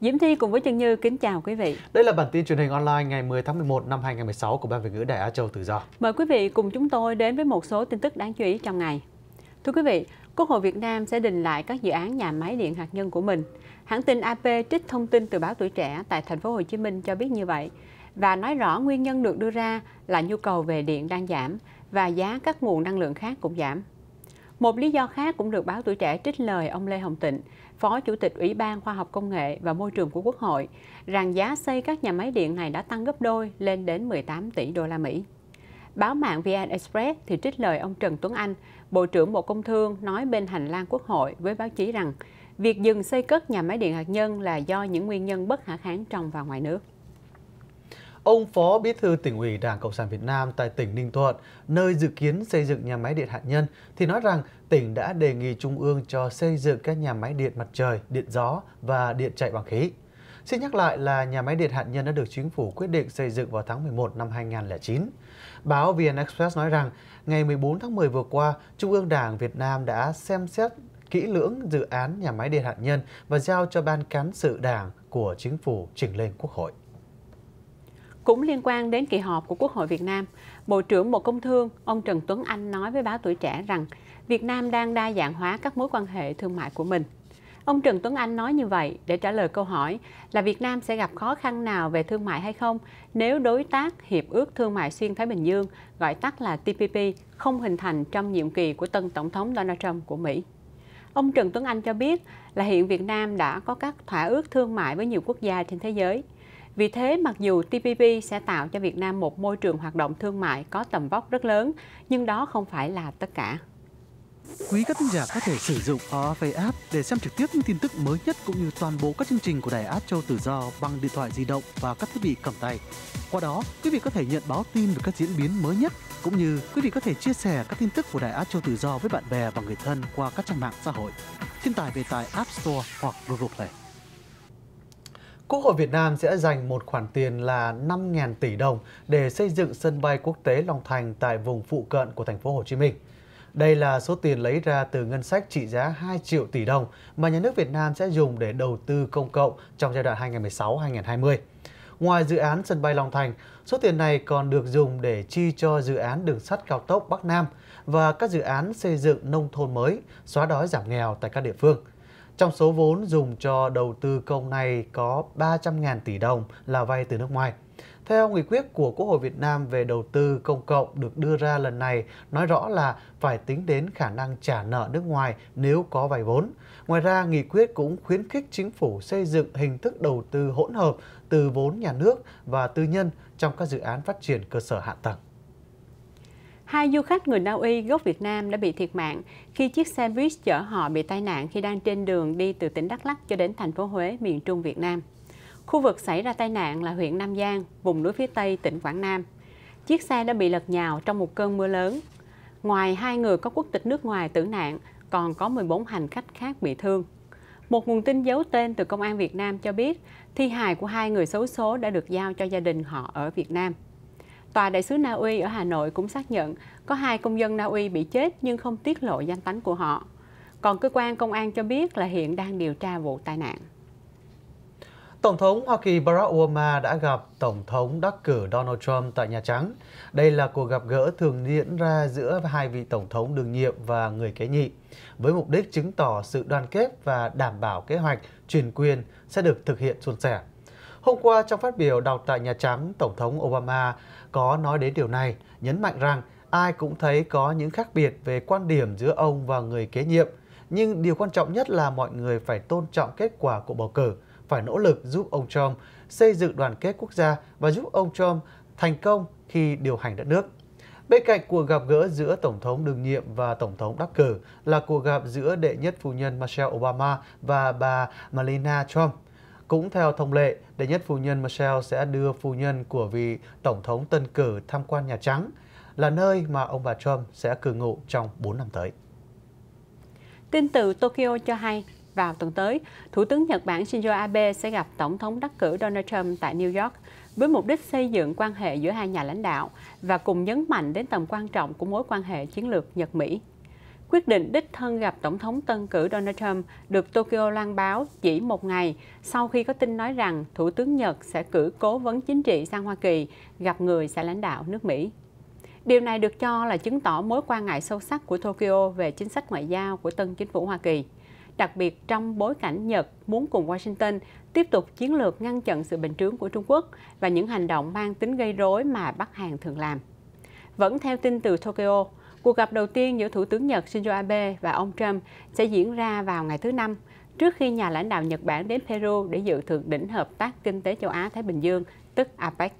Diễm Thi cùng với Trần Như kính chào quý vị. Đây là bản tin truyền hình online ngày 10 tháng 11 năm 2016 của Ban Việt ngữ Đại Á Châu Tự Do. Mời quý vị cùng chúng tôi đến với một số tin tức đáng chú ý trong ngày. Thưa quý vị, Quốc hội Việt Nam sẽ đình lại các dự án nhà máy điện hạt nhân của mình. Hãng tin AP trích thông tin từ báo Tuổi Trẻ tại thành phố Hồ Chí Minh cho biết như vậy và nói rõ nguyên nhân được đưa ra là nhu cầu về điện đang giảm và giá các nguồn năng lượng khác cũng giảm. Một lý do khác cũng được báo tuổi trẻ trích lời ông Lê Hồng Tịnh, Phó Chủ tịch Ủy ban Khoa học Công nghệ và Môi trường của Quốc hội, rằng giá xây các nhà máy điện này đã tăng gấp đôi lên đến 18 tỷ đô la Mỹ. Báo mạng VN Express thì trích lời ông Trần Tuấn Anh, Bộ trưởng Bộ Công Thương nói bên hành lang Quốc hội với báo chí rằng việc dừng xây cất nhà máy điện hạt nhân là do những nguyên nhân bất khả kháng trong và ngoài nước ông Phó Bí thư tỉnh ủy Đảng Cộng sản Việt Nam tại tỉnh Ninh Thuận, nơi dự kiến xây dựng nhà máy điện hạt nhân, thì nói rằng tỉnh đã đề nghị Trung ương cho xây dựng các nhà máy điện mặt trời, điện gió và điện chạy bằng khí. Xin nhắc lại là nhà máy điện hạt nhân đã được chính phủ quyết định xây dựng vào tháng 11 năm 2009. Báo VN Express nói rằng, ngày 14 tháng 10 vừa qua, Trung ương Đảng Việt Nam đã xem xét kỹ lưỡng dự án nhà máy điện hạt nhân và giao cho Ban Cán sự Đảng của Chính phủ trình lên Quốc hội. Cũng liên quan đến kỳ họp của Quốc hội Việt Nam, Bộ trưởng Bộ Công Thương, ông Trần Tuấn Anh nói với báo Tuổi Trẻ rằng Việt Nam đang đa dạng hóa các mối quan hệ thương mại của mình. Ông Trần Tuấn Anh nói như vậy để trả lời câu hỏi là Việt Nam sẽ gặp khó khăn nào về thương mại hay không nếu đối tác Hiệp ước Thương mại Xuyên Thái Bình Dương, gọi tắt là TPP, không hình thành trong nhiệm kỳ của tân Tổng thống Donald Trump của Mỹ. Ông Trần Tuấn Anh cho biết là hiện Việt Nam đã có các thỏa ước thương mại với nhiều quốc gia trên thế giới – vì thế, mặc dù TPP sẽ tạo cho Việt Nam một môi trường hoạt động thương mại có tầm vóc rất lớn, nhưng đó không phải là tất cả. Quý các thính giả có thể sử dụng RFA App để xem trực tiếp những tin tức mới nhất cũng như toàn bộ các chương trình của Đài Á Châu Tự Do bằng điện thoại di động và các thiết bị cầm tay. Qua đó, quý vị có thể nhận báo tin về các diễn biến mới nhất cũng như quý vị có thể chia sẻ các tin tức của Đài Á Châu Tự Do với bạn bè và người thân qua các trang mạng xã hội. Thiên tài về tại App Store hoặc Google Play. Quốc hội Việt Nam sẽ dành một khoản tiền là 5.000 tỷ đồng để xây dựng sân bay quốc tế Long Thành tại vùng phụ cận của thành phố Hồ Chí Minh. Đây là số tiền lấy ra từ ngân sách trị giá 2 triệu tỷ đồng mà nhà nước Việt Nam sẽ dùng để đầu tư công cộng trong giai đoạn 2016-2020. Ngoài dự án sân bay Long Thành, số tiền này còn được dùng để chi cho dự án đường sắt cao tốc Bắc Nam và các dự án xây dựng nông thôn mới, xóa đói giảm nghèo tại các địa phương – trong số vốn dùng cho đầu tư công này có 300.000 tỷ đồng là vay từ nước ngoài. Theo nghị quyết của Quốc hội Việt Nam về đầu tư công cộng được đưa ra lần này, nói rõ là phải tính đến khả năng trả nợ nước ngoài nếu có vay vốn. Ngoài ra, nghị quyết cũng khuyến khích chính phủ xây dựng hình thức đầu tư hỗn hợp từ vốn nhà nước và tư nhân trong các dự án phát triển cơ sở hạ tầng. Hai du khách người Na Uy gốc Việt Nam đã bị thiệt mạng khi chiếc xe buýt chở họ bị tai nạn khi đang trên đường đi từ tỉnh Đắk Lắk cho đến thành phố Huế, miền Trung Việt Nam. Khu vực xảy ra tai nạn là huyện Nam Giang, vùng núi phía Tây tỉnh Quảng Nam. Chiếc xe đã bị lật nhào trong một cơn mưa lớn. Ngoài hai người có quốc tịch nước ngoài tử nạn, còn có 14 hành khách khác bị thương. Một nguồn tin giấu tên từ Công an Việt Nam cho biết thi hài của hai người xấu số đã được giao cho gia đình họ ở Việt Nam. Tòa đại sứ Na Uy ở Hà Nội cũng xác nhận có hai công dân Na Uy bị chết nhưng không tiết lộ danh tánh của họ. Còn cơ quan công an cho biết là hiện đang điều tra vụ tai nạn. Tổng thống Hoa Kỳ Barack Obama đã gặp Tổng thống đắc cử Donald Trump tại Nhà Trắng. Đây là cuộc gặp gỡ thường diễn ra giữa hai vị Tổng thống đương nhiệm và người kế nhị, với mục đích chứng tỏ sự đoàn kết và đảm bảo kế hoạch chuyển quyền sẽ được thực hiện suôn sẻ. Hôm qua trong phát biểu đọc tại Nhà Trắng, Tổng thống Obama có nói đến điều này, nhấn mạnh rằng ai cũng thấy có những khác biệt về quan điểm giữa ông và người kế nhiệm. Nhưng điều quan trọng nhất là mọi người phải tôn trọng kết quả của bầu cử, phải nỗ lực giúp ông Trump xây dựng đoàn kết quốc gia và giúp ông Trump thành công khi điều hành đất nước. Bên cạnh cuộc gặp gỡ giữa Tổng thống đương nhiệm và Tổng thống đắc cử là cuộc gặp giữa đệ nhất phu nhân Michelle Obama và bà Melania Trump. Cũng theo thông lệ, đệ nhất phu nhân Michelle sẽ đưa phu nhân của vị Tổng thống tân cử tham quan Nhà Trắng, là nơi mà ông bà Trump sẽ cư ngụ trong 4 năm tới. Tin từ Tokyo cho hay, vào tuần tới, Thủ tướng Nhật Bản Shinzo Abe sẽ gặp Tổng thống đắc cử Donald Trump tại New York với mục đích xây dựng quan hệ giữa hai nhà lãnh đạo và cùng nhấn mạnh đến tầm quan trọng của mối quan hệ chiến lược Nhật-Mỹ. Quyết định đích thân gặp Tổng thống tân cử Donald Trump được Tokyo loan báo chỉ một ngày sau khi có tin nói rằng Thủ tướng Nhật sẽ cử cố vấn chính trị sang Hoa Kỳ gặp người sẽ lãnh đạo nước Mỹ. Điều này được cho là chứng tỏ mối quan ngại sâu sắc của Tokyo về chính sách ngoại giao của tân chính phủ Hoa Kỳ, đặc biệt trong bối cảnh Nhật muốn cùng Washington tiếp tục chiến lược ngăn chặn sự bình trướng của Trung Quốc và những hành động mang tính gây rối mà Bắc Hàn thường làm. Vẫn theo tin từ Tokyo, Cuộc gặp đầu tiên giữa Thủ tướng Nhật Shinzo Abe và ông Trump sẽ diễn ra vào ngày thứ Năm, trước khi nhà lãnh đạo Nhật Bản đến Peru để dự thượng đỉnh Hợp tác Kinh tế Châu Á-Thái Bình Dương, tức APEC.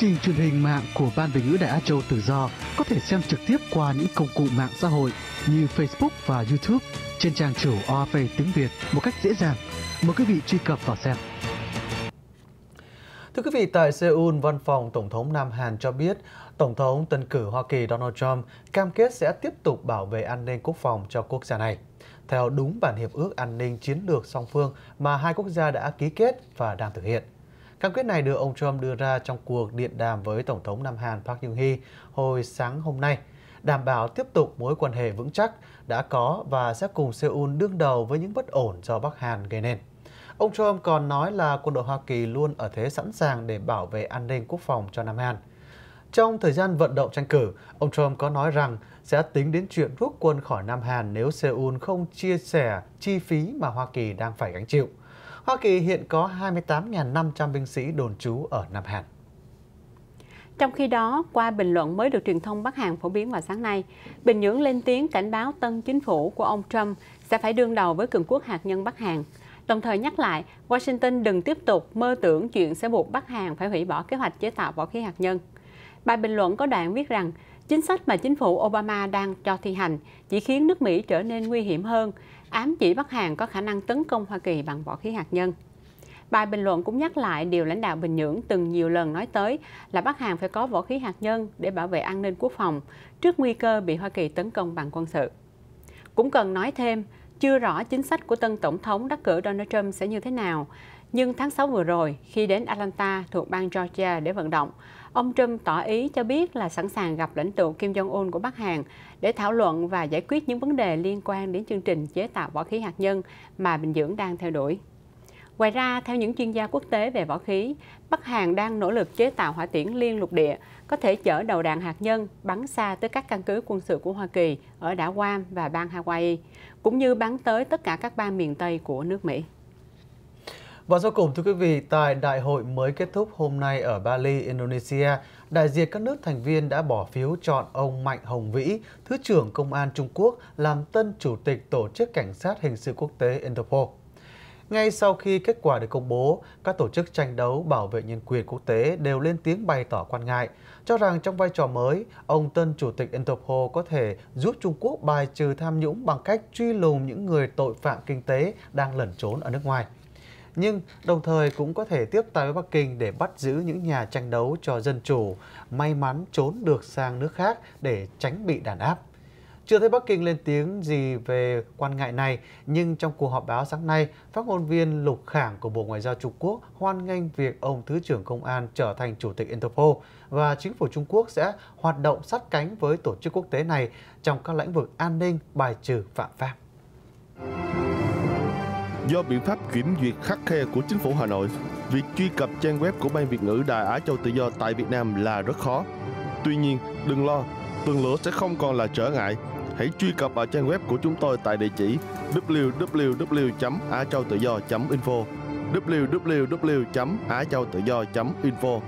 trình truyền hình mạng của Ban Việt ngữ Đại Á Châu Tự Do có thể xem trực tiếp qua những công cụ mạng xã hội như Facebook và YouTube trên trang chủ OAV tiếng Việt một cách dễ dàng. Mời quý vị truy cập vào xem. Thưa quý vị, tại Seoul, văn phòng Tổng thống Nam Hàn cho biết Tổng thống tân cử Hoa Kỳ Donald Trump cam kết sẽ tiếp tục bảo vệ an ninh quốc phòng cho quốc gia này, theo đúng bản hiệp ước an ninh chiến lược song phương mà hai quốc gia đã ký kết và đang thực hiện. Cam kết này được ông Trump đưa ra trong cuộc điện đàm với Tổng thống Nam Hàn Park Geun-hye hồi sáng hôm nay, đảm bảo tiếp tục mối quan hệ vững chắc đã có và sẽ cùng Seoul đương đầu với những bất ổn do Bắc Hàn gây nên. Ông Trump còn nói là quân đội Hoa Kỳ luôn ở thế sẵn sàng để bảo vệ an ninh quốc phòng cho Nam Hàn. Trong thời gian vận động tranh cử, ông Trump có nói rằng sẽ tính đến chuyện rút quân khỏi Nam Hàn nếu Seoul không chia sẻ chi phí mà Hoa Kỳ đang phải gánh chịu. Hoa Kỳ hiện có 28.500 binh sĩ đồn trú ở Nam Hàn. Trong khi đó, qua bình luận mới được truyền thông Bắc Hàn phổ biến vào sáng nay, Bình Nhưỡng lên tiếng cảnh báo tân chính phủ của ông Trump sẽ phải đương đầu với cường quốc hạt nhân Bắc Hàn. Đồng thời nhắc lại, Washington đừng tiếp tục mơ tưởng chuyện sẽ buộc Bắc Hàn phải hủy bỏ kế hoạch chế tạo võ khí hạt nhân. Bài bình luận có đoạn viết rằng, chính sách mà chính phủ Obama đang cho thi hành chỉ khiến nước Mỹ trở nên nguy hiểm hơn ám chỉ Bắc Hàn có khả năng tấn công Hoa Kỳ bằng vũ khí hạt nhân. Bài bình luận cũng nhắc lại điều lãnh đạo Bình Nhưỡng từng nhiều lần nói tới là Bắc Hàn phải có vũ khí hạt nhân để bảo vệ an ninh quốc phòng trước nguy cơ bị Hoa Kỳ tấn công bằng quân sự. Cũng cần nói thêm, chưa rõ chính sách của tân tổng thống đắc cử Donald Trump sẽ như thế nào, nhưng tháng 6 vừa rồi, khi đến Atlanta thuộc bang Georgia để vận động, ông Trump tỏ ý cho biết là sẵn sàng gặp lãnh tụ Kim Jong-un của Bắc Hàn để thảo luận và giải quyết những vấn đề liên quan đến chương trình chế tạo vũ khí hạt nhân mà Bình Nhưỡng đang theo đuổi. Ngoài ra, theo những chuyên gia quốc tế về võ khí, Bắc Hàn đang nỗ lực chế tạo hỏa tiễn liên lục địa, có thể chở đầu đạn hạt nhân bắn xa tới các căn cứ quân sự của Hoa Kỳ ở đảo Guam và bang Hawaii, cũng như bắn tới tất cả các bang miền Tây của nước Mỹ. Và sau cùng thưa quý vị, tại đại hội mới kết thúc hôm nay ở Bali, Indonesia, đại diện các nước thành viên đã bỏ phiếu chọn ông Mạnh Hồng Vĩ, Thứ trưởng Công an Trung Quốc làm tân chủ tịch Tổ chức Cảnh sát Hình sự Quốc tế Interpol. Ngay sau khi kết quả được công bố, các tổ chức tranh đấu bảo vệ nhân quyền quốc tế đều lên tiếng bày tỏ quan ngại, cho rằng trong vai trò mới, ông tân chủ tịch Interpol có thể giúp Trung Quốc bài trừ tham nhũng bằng cách truy lùng những người tội phạm kinh tế đang lẩn trốn ở nước ngoài nhưng đồng thời cũng có thể tiếp tay với Bắc Kinh để bắt giữ những nhà tranh đấu cho dân chủ, may mắn trốn được sang nước khác để tránh bị đàn áp. Chưa thấy Bắc Kinh lên tiếng gì về quan ngại này, nhưng trong cuộc họp báo sáng nay, phát ngôn viên Lục Khảng của Bộ Ngoại giao Trung Quốc hoan nghênh việc ông Thứ trưởng Công an trở thành Chủ tịch Interpol và chính phủ Trung Quốc sẽ hoạt động sát cánh với tổ chức quốc tế này trong các lĩnh vực an ninh bài trừ phạm pháp. Do biện pháp kiểm duyệt khắc khe của chính phủ Hà Nội, việc truy cập trang web của Ban Việt ngữ Đài Á Châu Tự Do tại Việt Nam là rất khó. Tuy nhiên, đừng lo, tường lửa sẽ không còn là trở ngại. Hãy truy cập vào trang web của chúng tôi tại địa chỉ www.achautuydo.info www.achautuydo.info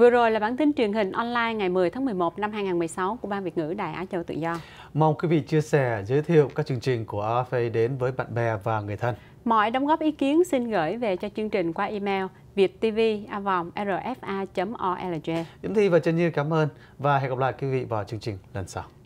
Vừa rồi là bản tin truyền hình online ngày 10 tháng 11 năm 2016 của Ban Việt ngữ Đài Á Châu Tự Do. Mong quý vị chia sẻ, giới thiệu các chương trình của AFA đến với bạn bè và người thân. Mọi đóng góp ý kiến xin gửi về cho chương trình qua email viettv.rfa.org. Yến Thi và Trần Như cảm ơn và hẹn gặp lại quý vị vào chương trình lần sau.